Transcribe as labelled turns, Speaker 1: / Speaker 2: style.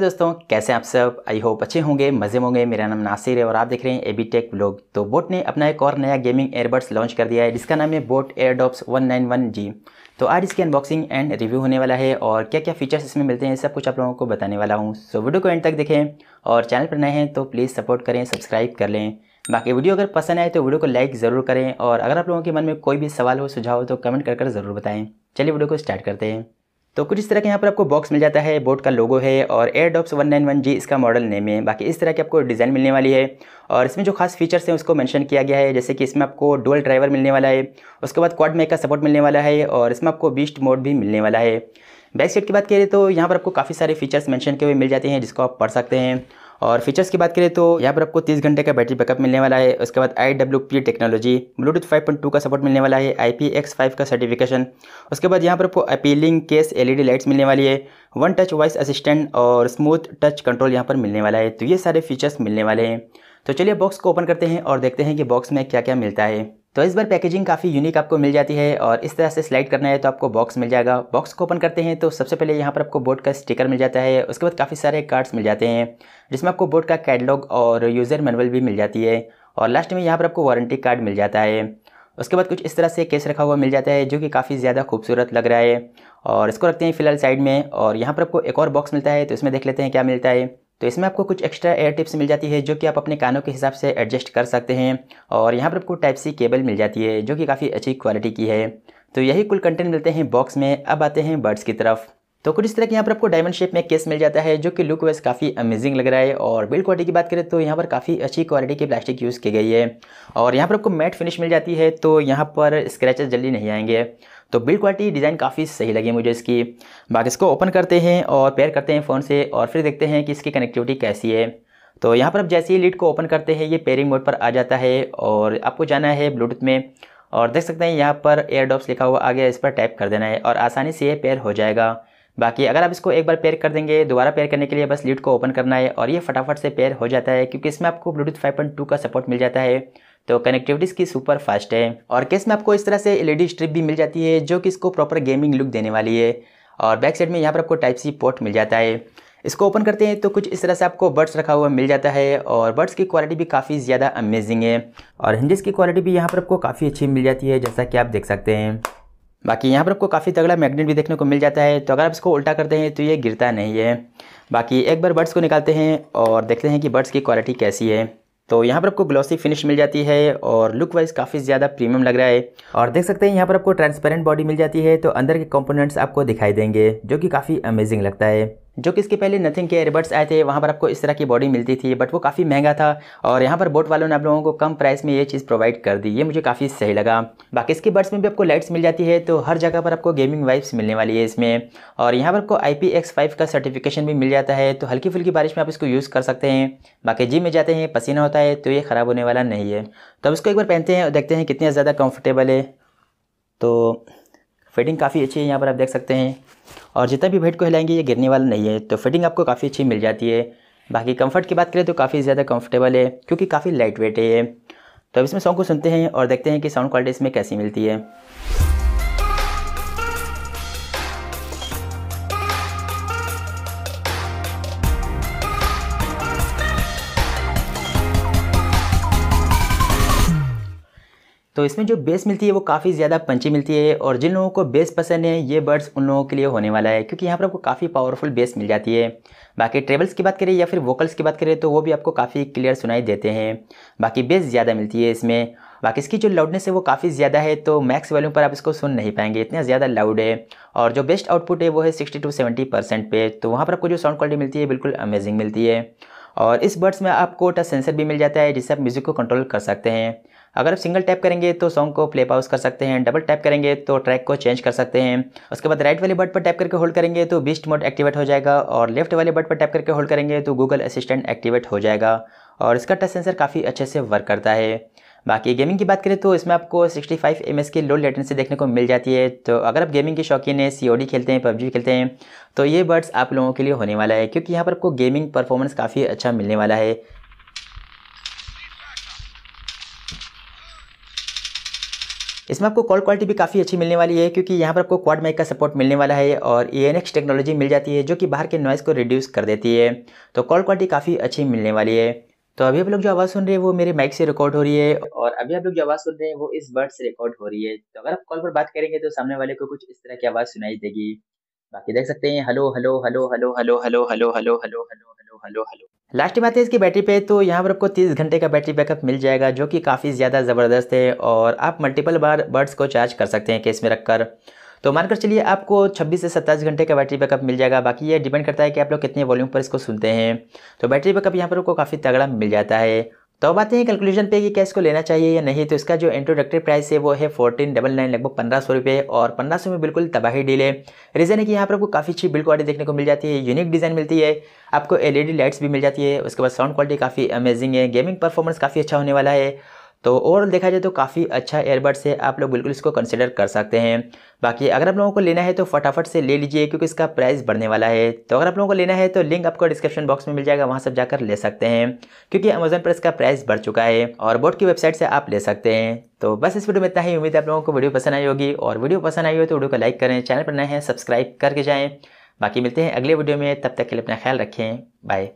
Speaker 1: दोस्तों कैसे आप सब आई होप अच्छे होंगे मज़े होंगे मेरा नाम नासिर है और आप देख रहे हैं एबी टेक ब्लॉग तो बोट ने अपना एक और नया गेमिंग एयरबड्स लॉन्च कर दिया है जिसका नाम है बोट एयरडॉप्स 191G तो आज इसकी अनबॉक्सिंग एंड रिव्यू होने वाला है और क्या क्या फीचर्स इसमें मिलते हैं सब कुछ आप लोगों को बताने वाला हूँ सो वीडियो को एंड तक देखें और चैनल पर नए हैं तो प्लीज़ सपोर्ट करें सब्सक्राइब कर लें बाकी वीडियो अगर पसंद आए तो वीडियो को लाइक ज़रूर करें और अगर आप लोगों के मन में कोई भी सवाल हो सुझाव हो तो कमेंट कर ज़रूर बताएँ चलिए वीडियो को स्टार्ट करते हैं तो कुछ इस तरह के यहाँ पर आपको बॉक्स मिल जाता है बोट का लोगो है और Airdopes one nine one G इसका मॉडल नेम है बाकी इस तरह की आपको डिज़ाइन मिलने वाली है और इसमें जो खास फीचर्स हैं उसको मेंशन किया गया है जैसे कि इसमें आपको डुअल ड्राइवर मिलने वाला है उसके बाद क्वाड मेक का सपोर्ट मिलने वाला है और इसमें आपको बीस्ट मोड भी मिलने वाला है बैक सीट की बात करें तो यहाँ पर आपको काफ़ी सारे फीचर्स मैंशन किए हुए मिल जाते हैं जिसको आप पढ़ सकते हैं और फीचर्स की बात करें तो यहाँ पर आपको तीस घंटे का बैटरी बैकअप मिलने वाला है उसके बाद I W P technology Bluetooth five point two का सपोर्ट मिलने वाला है आई पी एक्स फाइव का सर्टिफिकेशन उसके बाद यहाँ पर आपको appealing case L E D lights मिलने वाली है वन टच वॉइस असिस्टेंट और स्मूथ टच कंट्रोल यहाँ पर मिलने वाला है तो ये सारे फीचर्स मिलने वाले हैं तो चलिए बॉक्स को ओपन करते हैं और देखते हैं कि बॉक्स में क्या क्या मिलता है तो इस बार पैकेजिंग काफ़ी यूनिक आपको मिल जाती है और इस तरह से स्लाइड करना है तो आपको बॉक्स मिल जाएगा बॉक्स को ओपन करते हैं तो सबसे पहले यहाँ पर आपको बोर्ड का स्टिकर मिल जाता है उसके बाद काफ़ी सारे कार्ड्स मिल जाते हैं जिसमें आपको बोर्ड का कैटलॉग और यूज़र मैनुअल भी मिल जाती है और लास्ट में यहाँ पर आपको वारंटी कार्ड मिल जाता है उसके बाद कुछ इस तरह से केस रखा हुआ मिल जाता है जो कि काफ़ी ज़्यादा खूबसूरत लग रहा है और इसको रखते हैं फिलहाल साइड में और यहाँ पर आपको एक और बॉक्स मिलता है तो इसमें देख लेते हैं क्या मिलता है तो इसमें आपको कुछ एक्स्ट्रा एयर टिप्स मिल जाती है जो कि आप अपने कानों के हिसाब से एडजस्ट कर सकते हैं और यहाँ पर आपको टाइप सी केबल मिल जाती है जो कि काफ़ी अच्छी क्वालिटी की है तो यही कुल कंटेंट मिलते हैं बॉक्स में अब आते हैं बर्ड्स की तरफ तो कुछ इस तरह के यहाँ पर आपको डायमंड शेप में केस मिल जाता है जो कि लुक वाइज काफ़ी अमेजिंग लग रहा है और बिल्ड क्वालिटी की बात करें तो यहाँ पर काफ़ी अच्छी क्वालिटी की प्लास्टिक यूज़ की गई है और यहाँ पर आपको मैट फिनिश मिल जाती है तो यहाँ पर स्क्रैचेस जल्दी नहीं आएंगे तो बिल्ड क्वालिटी डिज़ाइन काफ़ी सही लगी मुझे इसकी बाकी इसको ओपन करते हैं और पेयर करते हैं फ़ोन से और फिर देखते हैं कि इसकी कनेक्टिविटी कैसी है तो यहाँ पर आप जैसे ही लीड को ओपन करते हैं ये पेयरिंग मोड पर आ जाता है और आपको जाना है ब्लूटूथ में और देख सकते हैं यहाँ पर एयर डॉप्स लिखा हुआ आ गया इस पर टाइप कर देना है और आसानी से ये पेयर हो जाएगा बाकी अगर आप इसको एक बार पेयर कर देंगे दोबारा पेयर करने के लिए बस लीड को ओपन करना है और ये फटाफट से पेयर हो जाता है क्योंकि इसमें आपको ब्लूटूथ 5.2 का सपोर्ट मिल जाता है तो कनेक्टिविटी इसकी सुपर फास्ट है और केस में आपको इस तरह से एलईडी स्ट्रिप e भी मिल जाती है जो कि इसको प्रॉपर गेमिंग लुक देने वाली है और बैक साइड में यहाँ पर आपको टाइप सी पोर्ट मिल जाता है इसको ओपन करते हैं तो कुछ इस तरह से आपको बर्ड्स रखा हुआ मिल जाता है और बर्ड्स की क्वालिटी भी काफ़ी ज़्यादा अमेजिंग है और हिंजेस की क्वालिटी भी यहाँ पर आपको काफ़ी अच्छी मिल जाती है जैसा कि आप देख सकते हैं बाकी यहाँ पर आपको काफ़ी तगड़ा मैग्नेट भी देखने को मिल जाता है तो अगर आप इसको उल्टा करते हैं तो ये गिरता नहीं है बाकी एक बार बर्ड्स को निकालते हैं और देखते हैं कि बर्ड्स की क्वालिटी कैसी है तो यहाँ पर आपको ग्लॉसी फिनिश मिल जाती है और लुक वाइज काफ़ी ज़्यादा प्रीमियम लग रहा है और देख सकते हैं यहाँ पर आपको ट्रांसपेरेंट बॉडी मिल जाती है तो अंदर के कंपोनेंट्स आपको दिखाई देंगे जो कि काफ़ी अमेजिंग लगता है जो कि इसके पहले नथिंग के एयरबड्स आए थे वहाँ पर आपको इस तरह की बॉडी मिलती थी बट वो काफ़ी महंगा था और यहाँ पर बोट वालों ने आप लोगों को कम प्राइस में ये चीज़ प्रोवाइड कर दी ये मुझे काफ़ी सही लगा बाकी इसके बड्स में भी आपको लाइट्स मिल जाती है तो हर जगह पर आपको गेमिंग वाइब्स मिलने वाली है इसमें और यहाँ पर आपको आई पी एक्स फाइव का सर्टिफिकेशन भी मिल जाता है तो हल्की फुल्की बारिश में आप इसको यूज़ कर सकते हैं बाकी जिम में जाते हैं पसीना होता है तो ये ख़राब होने वाला नहीं है तो अब इसको एक बार पहनते हैं और देखते हैं कितने ज़्यादा कम्फर्टेबल है तो फिटिंग काफ़ी अच्छी है यहाँ पर आप देख सकते हैं और जितना भी वेट को हिलाएंगे ये गिरने वाला नहीं है तो फिटिंग आपको काफ़ी अच्छी मिल जाती है बाकी कंफर्ट की बात करें तो काफ़ी ज़्यादा कंफर्टेबल है क्योंकि काफ़ी लाइट वेट है तो अब इसमें सॉन्ग को सुनते हैं और देखते हैं कि साउंड क्वालिटी इसमें कैसी मिलती है तो इसमें जो बेस मिलती है वो काफ़ी ज़्यादा पंची मिलती है और जिन लोगों को बेस पसंद है ये बर्ड्स उन लोगों के लिए होने वाला है क्योंकि यहाँ पर आपको काफ़ी पावरफुल बेस मिल जाती है बाकी ट्रेवल्स की बात करें या फिर वोकल्स की बात करें तो वो भी आपको काफ़ी क्लियर सुनाई देते हैं बाकी बेस ज़्यादा मिलती है इसमें बाकी इसकी जो लाउडनेस है वो काफ़ी ज़्यादा है तो मैक्स वॉल्यूम पर आप इसको सुन नहीं पाएंगे इतना ज़्यादा लाउड है और जो बेस्ट आउटपुट है वो है सिक्सटी टू सेवेंटी परसेंट पे तो वहाँ पर आपको जो साउंड क्वालिटी मिलती है बिल्कुल अमेजिंग मिलती है और इस बर्ड्स में आपको टच सेंसर भी मिल जाता है जिससे आप म्यूज़िक को कंट्रोल कर सकते हैं अगर आप सिंगल टैप करेंगे तो सॉन्ग को प्ले पाउस कर सकते हैं डबल टैप करेंगे तो ट्रैक को चेंज कर सकते हैं उसके बाद राइट वाले बट पर टैप करके होल्ड करेंगे तो बीस्ट मोड एक्टिवेट हो जाएगा और लेफ्ट वाले बट पर टैप करके होल्ड करेंगे तो गूगल असिस्टेंट एक्टिवेट हो जाएगा और इसका टच सेंसर काफ़ी अच्छे से वर्क करता है बाकी गेमिंग की बात करें तो इसमें आपको 65 फाइव एम की लो लेटेंसी देखने को मिल जाती है तो अगर आप गेमिंग के शौकीन हैं सी खेलते हैं पबजी खेलते हैं तो ये बर्ड्स आप लोगों के लिए होने वाला है क्योंकि यहाँ पर आपको गेमिंग परफॉर्मेंस काफ़ी अच्छा मिलने वाला है इसमें आपको कॉल क्वालिटी भी काफ़ी अच्छी मिलने वाली है क्योंकि यहाँ पर आपको क्वाड माइक का सपोर्ट मिलने वाला है और ई टेक्नोलॉजी मिल जाती है जो कि बाहर के नॉइज़ को रिड्यूस कर देती है तो कॉल क्वालिटी काफ़ी अच्छी मिलने वाली है तो अभी आप लोग जो आवाज़ सुन रहे हैं वो मेरे माइक से रिकॉर्ड हो रही है और अभी आप लोग जो आवाज़ सुन रहे हैं वो इस बर्ड से रिकॉर्ड हो रही है तो अगर आप कॉल पर बात करेंगे तो सामने वाले को कुछ इस तरह की आवाज़ सुनाई देगी बाकी देख सकते हैं hello hello hello hello hello hello hello hello hello hello hello hello hello hello last में आते हैं इसकी बैटरी पे तो यहाँ पर आपको 30 घंटे का बैटरी बैकअप मिल जाएगा जो कि काफ़ी ज़्यादा ज़बरदस्त है और आप मल्टीपल बार बर्ड्स को चार्ज कर सकते हैं केस में रखकर तो मानकर चलिए आपको 26 से 27 घंटे का बैटरी बैकअप मिल जाएगा बाकी ये डिपेंड करता है कि आप लोग कितने वॉल्यूम पर इसको सुनते हैं तो बैटरी बैकअप यहाँ पर आपको काफ़ी तगड़ा मिल जाता है तो अब आते हैं कैलकुलेशन पे कि क्या इसको लेना चाहिए या नहीं तो इसका जो इंट्रोडक्टरी प्राइस है वो है फोर्टीन डबल नाइन लगभग पंद्रह सौ रुपये और पंद्रह सौ में बिल्कुल तबाही डील है रीज़न है कि यहाँ पर आपको काफ़ी अच्छी बिल्ड क्वालिटी देखने को मिल जाती है यूनिक डिज़ाइन मिलती है आपको एलईडी लाइट्स भी मिल जाती है उसके बाद साउंड क्वालिटी काफ़ी अमेजिंग है गेमिंग परफॉर्मेंस काफ़ी अच्छा होने वाला है तो ओवरऑल देखा जाए तो काफ़ी अच्छा एयरबड्स है आप लोग बिल्कुल इसको कंसिडर कर सकते हैं बाकी अगर आप लोगों को लेना है तो फटाफट से ले लीजिए क्योंकि इसका प्राइस बढ़ने वाला है तो अगर आप लोगों को लेना है तो लिंक आपको डिस्क्रिप्शन बॉक्स में मिल जाएगा वहाँ सब जाकर ले सकते हैं क्योंकि अमेजन पर इसका प्राइस बढ़ चुका है और बोर्ड की वेबसाइट से आप ले सकते हैं तो बस इस वीडियो में इतना ही उम्मीद है आप लोगों को वीडियो पसंद आई होगी और वीडियो पसंद आई हो तो वीडियो को लाइक करें चैनल पर नए हैं सब्सक्राइब करके जाएँ बाकी मिलते हैं अगले वीडियो में तब तक के लिए अपना ख्याल रखें बाय